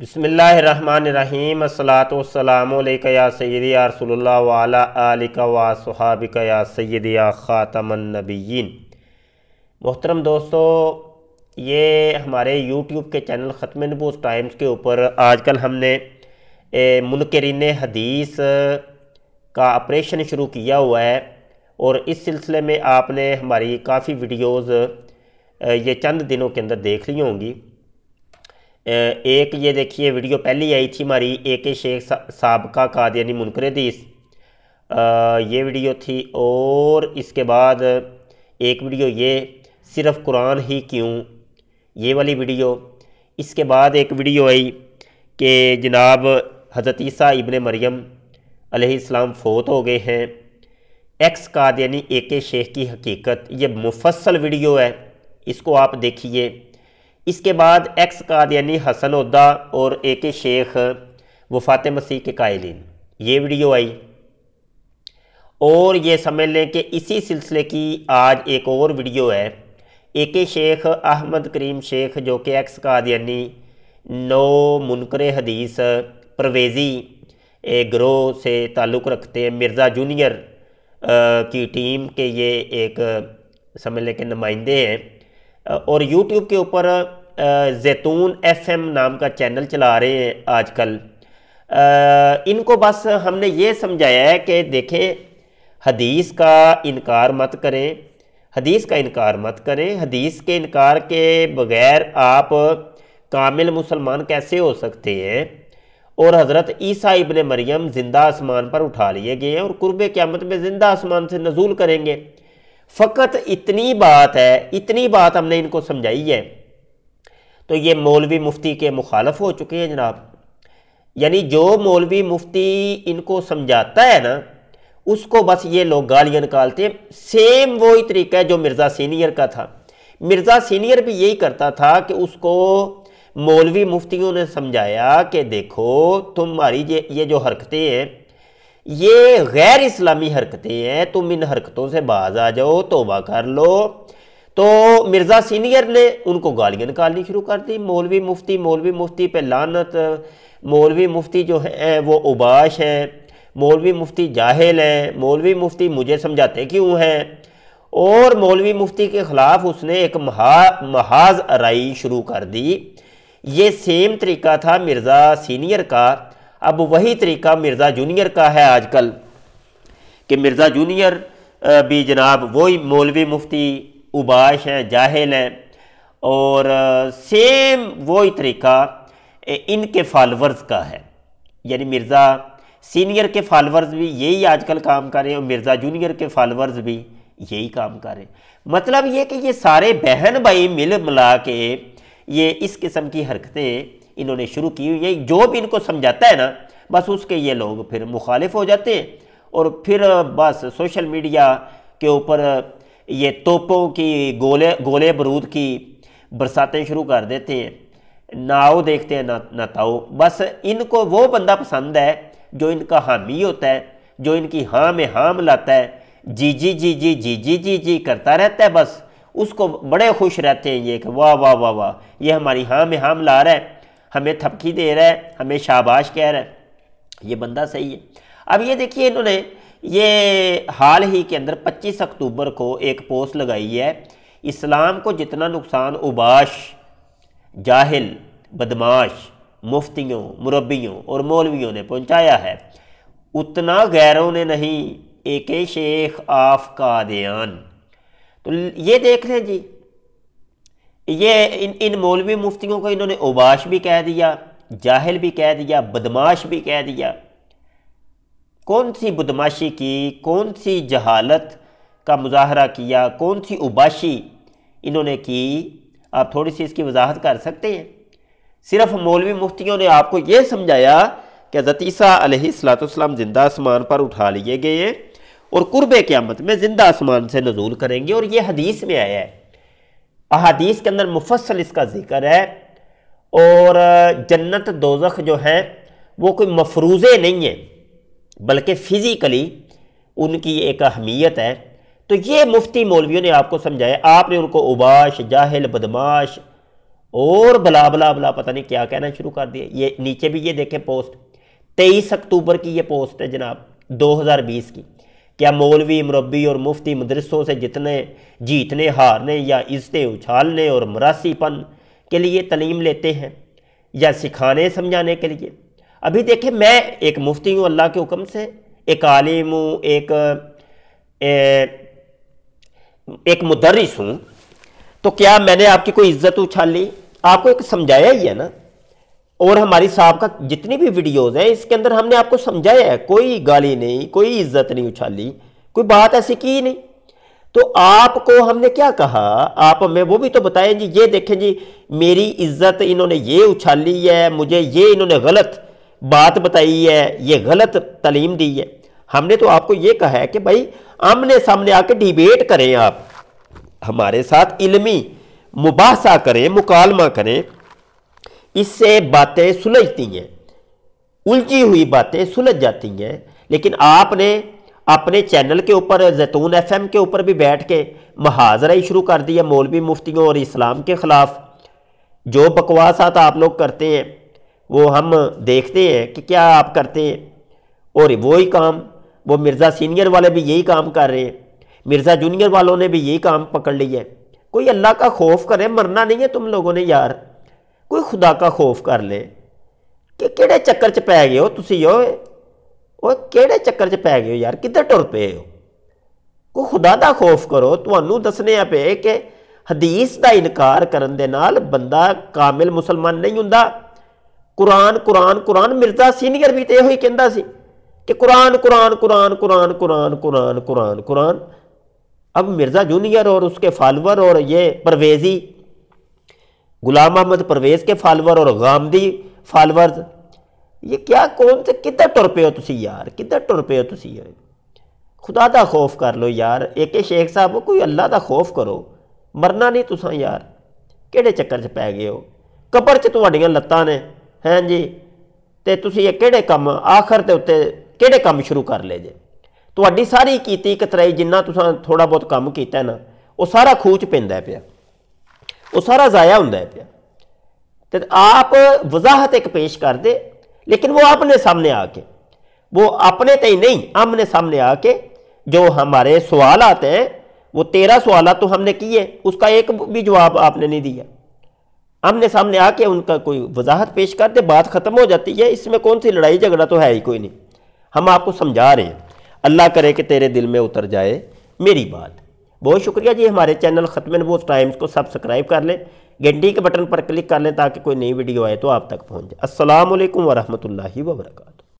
बसमीम सलातोसलामया सैद रसोल्ला वसहाबिकया सैद ख़ातमनबीन मोहतरम दोस्तों ये हमारे यूट्यूब के चैनल ख़त्म नबूस टाइम्स के ऊपर आजकल हमने मुनकरीन हदीस का ऑपरेशन शुरू किया हुआ है और इस सिलसिले में आपने हमारी काफ़ी वीडियोज़ ये चंद दिनों के अंदर देख ली होंगी एक ये देखिए वीडियो पहली आई थी हमारी ए के शेख सबका यानी मुनकर हदीस ये वीडियो थी और इसके बाद एक वीडियो ये सिर्फ कुरान ही क्यों ये वाली वीडियो इसके बाद एक वीडियो आई कि जनाब हजरत ईसा इबन मरियम अलैहिस्सलाम फोत हो गए हैं एक्स यानी ए के शेख की हकीकत ये मुफसल वीडियो है इसको आप देखिए इसके बाद एक्स काद यानी हसन उदा और ए के शेख वफात मसीह के कायलिन ये वीडियो आई और ये समझ लें कि इसी सिलसिले की आज एक और वीडियो है ए के शेख अहमद करीम शेख जो कि एक्स काद यानी नो मुनकर हदीस परवेज़ी ग्रोह से ताल्लुक़ रखते हैं मिर्ज़ा जूनियर की टीम के ये एक समझ लें कि नुमाइंदे हैं और यूट्यूब के ऊपर जैतून एफएम नाम का चैनल चला रहे हैं आजकल इनको बस हमने ये समझाया है कि देखें हदीस का इनकार मत करें हदीस का इनकार मत करें हदीस के इनकार के बगैर आप कामिल मुसलमान कैसे हो सकते हैं और हज़रत ईसा इबन मरियम ज़िंदा आसमान पर उठा लिए गए हैं और कुर्ब क़्यामत में ज़िंदा आसमान से नजूल करेंगे फ़कत इतनी बात है इतनी बात हमने इनको समझाई है तो ये मौलवी मुफ्ती के मुखालफ हो चुके हैं जनाब यानी जो मौलवी मुफ्ती इनको समझाता है ना उसको बस ये लोग गालियाँ निकालते हैं सेम वही तरीका है जो मिर्ज़ा सीनियर का था मिर्ज़ा सीनियर भी यही करता था कि उसको मौलवी मुफ्तियों ने समझाया कि देखो तुम्हारी ये ये जो हरकतें हैं ये गैर इस्लामी हरकतें हैं तुम इन हरकतों से बाज आ जाओ तोबा कर लो तो मिर्ज़ा सीनियर ने उनको गालियाँ निकालनी शुरू कर दी मौलवी मुफ्ती मौलवी मुफ्ती पे लानत मौलवी मुफ्ती जो है वो उबाश हैं मौलवी मुफ्ती जाहिल हैं मौलवी मुफ्ती मुझे समझाते क्यों हैं और मौलवी मुफ्ती के ख़िलाफ़ उसने एक महा महाज आरई शुरू कर दी ये सेम तरीका था मिर्ज़ा सीनियर का अब वही तरीका मिर्ज़ा जूनियर का है आजकल कि मिर्ज़ा जूनियर भी जनाब वही मौलवी मुफ्ती उबाश हैं जाहिल हैं और सेम वही तरीका इनके फॉलोअर्स का है यानी मिर्ज़ा सीनियर के फॉलोअर्स भी यही आजकल काम कर रहे हैं और मिर्ज़ा जूनियर के फॉलोअर्स भी यही काम कर रहे हैं मतलब ये कि ये सारे बहन भाई मिल मिला के ये इस किस्म की हरकतें इन्होंने शुरू की हुई है जो भी इनको समझाता है ना बस उसके ये लोग फिर मुखालिफ हो जाते हैं और फिर बस सोशल मीडिया के ऊपर ये तोपों की गोले गोले बरूद की बरसातें शुरू कर देते हैं नाओ देखते हैं ना ताओ बस इनको वो बंदा पसंद है जो इनका हामी होता है जो इनकी हाँ में हाँ मिलाता है जी जी जी जी जी जी जी जी करता रहता है बस उसको बड़े खुश रहते हैं ये कि वाह वाह वाह वाह ये हमारी हाँ में हाँ मिला रहा है हमें थपकी दे रहा है हमें शाबाश कह रहा है ये बंदा सही है अब ये देखिए इन्होंने ये हाल ही के अंदर 25 अक्टूबर को एक पोस्ट लगाई है इस्लाम को जितना नुकसान उबाश जाहिल बदमाश मुफ्तियों मुरबियों और मौलवियों ने पहुंचाया है उतना गैरों ने नहीं एक शेख आफ कादयान तो ये देख लें जी ये इन इन मौलवी मुफ्तियों को इन्होंने ओबाश भी कह दिया जाहिल भी कह दिया बदमाश भी कह दिया कौन सी बदमाशी की कौन सी जहालत का मुजाहरा किया कौन सी उबाशी इन्होंने की आप थोड़ी सी इसकी वजाहत कर सकते हैं सिर्फ मौलवी मुफ्तियों ने आपको ये समझाया कि जतीसा अलैहिस्सलाम ज़िंदा आसमान पर उठा लिए गए और कुर्ब क़्यामत में ज़िंदा आसमान से नजूल करेंगे और ये हदीस में आया है अहादीस के अंदर मुफसल इसका जिक्र है और जन्नत दोजख जो है वो कोई मफरूज़े नहीं है बल्कि फ़िज़िकली उनकी एक अहमियत है तो ये मुफ्ती मौलवियों ने आपको समझाया आपने उनको उबाश जाहिल बदमाश और बला बला बला पता नहीं क्या कहना शुरू कर दिया ये नीचे भी ये देखें पोस्ट तेईस अक्टूबर की ये पोस्ट है जनाब 2020 की क्या मौलवी मुरबी और मुफ्ती मदरसों से जितने जीतने हारने या इज्जत उछालने और मरासीपन के लिए तलीम लेते हैं या सिखाने समझाने के लिए अभी देखें मैं एक मुफ्ती हूँ अल्लाह के हुक्म से एक आलिम हूँ एक ए, एक मुदरस हूँ तो क्या मैंने आपकी कोई इज्जत उछाली आपको एक समझाया ही है ना और हमारी साहब का जितनी भी वीडियोज़ हैं इसके अंदर हमने आपको समझाया है कोई गाली नहीं कोई इज्जत नहीं उछाली कोई बात ऐसी की नहीं तो आपको हमने क्या कहा आप हमें वो भी तो बताएं जी ये देखें जी मेरी इज्जत इन्होंने ये उछाली है मुझे ये इन्होंने गलत बात बताई है ये गलत तलीम दी है हमने तो आपको ये कहा है कि भाई आमने सामने आके डिबेट करें आप हमारे साथ इलमी मुबासा करें मुकालमा करें इससे बातें सुलझती हैं उलझी हुई बातें सुलझ जाती हैं लेकिन आपने अपने चैनल के ऊपर जैतून एफएम के ऊपर भी बैठ के महाजरा ही शुरू कर दिया मौलवी मुफ्तियों और इस्लाम के ख़िलाफ़ जो बकवासात आप लोग करते हैं वो हम देखते हैं कि क्या आप करते हैं और वही काम वो मिर्ज़ा सीनियर वाले भी यही काम कर रहे हैं मिर्ज़ा जूनियर वालों ने भी यही काम पकड़ लिया है कोई अल्लाह का खौफ करे मरना नहीं है तुम लोगों ने यार ਕੋਈ ਖੁਦਾ ਦਾ ਖੋਫ ਕਰ ਲੇ ਕਿ ਕਿਹੜੇ ਚੱਕਰ 'ਚ ਪੈ ਗਏ ਹੋ ਤੁਸੀਂ ਓਏ ਓਏ ਕਿਹੜੇ ਚੱਕਰ 'ਚ ਪੈ ਗਏ ਹੋ ਯਾਰ ਕਿੱਧਰ ਟੁਰ ਪਏ ਹੋ ਕੋਈ ਖੁਦਾ ਦਾ ਖੋਫ ਕਰੋ ਤੁਹਾਨੂੰ ਦੱਸਨੇ ਆ ਪਏ ਕਿ ਹਦੀਸ ਦਾ ਇਨਕਾਰ ਕਰਨ ਦੇ ਨਾਲ ਬੰਦਾ ਕਾਮਿਲ ਮੁਸਲਮਾਨ ਨਹੀਂ ਹੁੰਦਾ ਕੁਰਾਨ ਕੁਰਾਨ ਕੁਰਾਨ ਮਿਰਜ਼ਾ ਸੀਨੀਅਰ ਵੀ ਤੇ ਇਹੋ ਹੀ ਕਹਿੰਦਾ ਸੀ ਕਿ ਕੁਰਾਨ ਕੁਰਾਨ ਕੁਰਾਨ ਕੁਰਾਨ ਕੁਰਾਨ ਕੁਰਾਨ ਕੁਰਾਨ ਕੁਰਾਨ ਅਬ ਮਿਰਜ਼ਾ ਜੂਨੀਅਰ ਔਰ ਉਸਕੇ ਫਾਲੋਅਰ ਔਰ ਇਹ ਪਰਵੇਜ਼ੀ गुलाम अहमद परवेज़ के फालोअर और गामदी फालोअर्स ਇਹ ਕਿਆ ਕੌਣ ਤੇ ਕਿੱਧਰ ਟੁਰ ਪਏ ਹੋ ਤੁਸੀਂ ਯਾਰ ਕਿੱਧਰ ਟੁਰ ਪਏ ਹੋ ਤੁਸੀਂ ਯਾਰ ਖੁਦਾ ਦਾ ਖੌਫ ਕਰ ਲੋ ਯਾਰ ਏਕੇ ਸ਼ੇਖ ਸਾਹਿਬ ਕੋਈ ਅੱਲਾ ਦਾ ਖੌਫ ਕਰੋ ਮਰਨਾ ਨਹੀਂ ਤੁਸੀਂ ਯਾਰ ਕਿਹੜੇ ਚੱਕਰ 'ਚ ਪੈ ਗਏ ਹੋ ਕਬਰ 'ਚ ਤੁਹਾਡੀਆਂ ਲੱਤਾਂ ਨੇ ਹੈਂ ਜੀ ਤੇ ਤੁਸੀਂ ਇਹ ਕਿਹੜੇ ਕੰਮ ਆਖਰ ਤੇ ਉੱਤੇ ਕਿਹੜੇ ਕੰਮ ਸ਼ੁਰੂ ਕਰ ਲਏ ਜੇ ਤੁਹਾਡੀ ਸਾਰੀ ਕੀਤੀ ਕਤਰਾਈ ਜਿੰਨਾ ਤੁਸੀਂ ਥੋੜਾ ਬਹੁਤ ਕੰਮ ਕੀਤਾ ਨਾ ਉਹ ਸਾਰਾ ਖੂਚ ਪੈਂਦਾ ਪਿਆ ਉਹ सारा जाया हों आप वजाहत एक पेश कर दे लेकिन वो अपने सामने आके वो अपने तय नहीं आमने सामने आके जो हमारे सवाल आते हैं वो तेरह सवाल तो हमने किए उसका एक भी जवाब आपने नहीं दिया आमने सामने आके उनका कोई वजाहत पेश कर दे बात ख़त्म हो जाती है इसमें कौन सी लड़ाई झगड़ा तो है ही कोई नहीं हम आपको समझा रहे हैं अल्लाह करे कि तेरे दिल में उतर जाए मेरी बात बहुत शुक्रिया जी हमारे चैनल ख़त्म नबूस टाइम्स को सब्सक्राइब कर लें घंटी के बटन पर क्लिक कर लें ताकि कोई नई वीडियो आए तो आप तक पहुँच जाए असलकम वरहमल वर्का